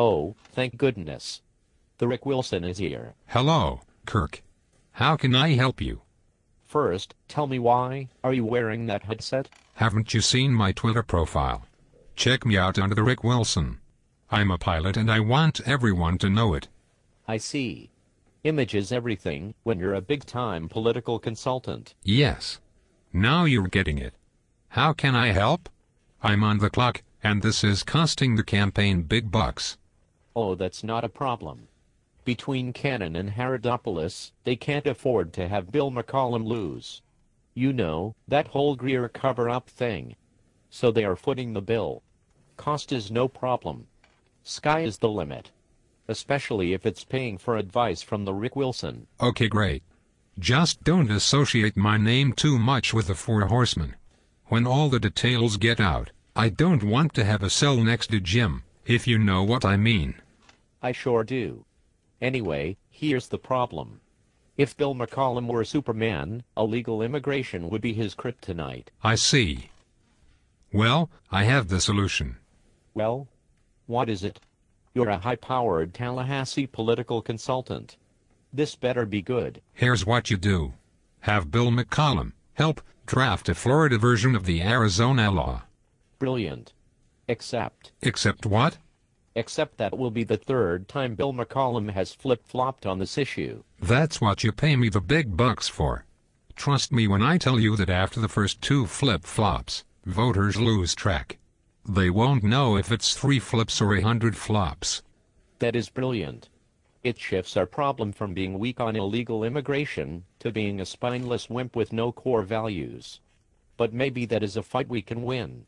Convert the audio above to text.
Oh, thank goodness. The Rick Wilson is here. Hello, Kirk. How can I help you? First, tell me why are you wearing that headset? Haven't you seen my Twitter profile? Check me out under the Rick Wilson. I'm a pilot and I want everyone to know it. I see. Image is everything when you're a big-time political consultant. Yes. Now you're getting it. How can I help? I'm on the clock, and this is costing the campaign big bucks. Oh, that's not a problem. Between Cannon and Haridopoulos, they can't afford to have Bill McCollum lose. You know, that whole Greer cover-up thing. So they are footing the bill. Cost is no problem. Sky is the limit. Especially if it's paying for advice from the Rick Wilson. Okay, great. Just don't associate my name too much with the Four Horsemen. When all the details get out, I don't want to have a cell next to Jim, if you know what I mean. I sure do. Anyway, here's the problem. If Bill McCollum were Superman, illegal immigration would be his kryptonite. I see. Well, I have the solution. Well, what is it? You're a high-powered Tallahassee political consultant. This better be good. Here's what you do. Have Bill McCollum help draft a Florida version of the Arizona law. Brilliant. Except. Except what? except that will be the third time Bill McCollum has flip-flopped on this issue. That's what you pay me the big bucks for. Trust me when I tell you that after the first two flip-flops, voters lose track. They won't know if it's three flips or a hundred flops. That is brilliant. It shifts our problem from being weak on illegal immigration to being a spineless wimp with no core values. But maybe that is a fight we can win.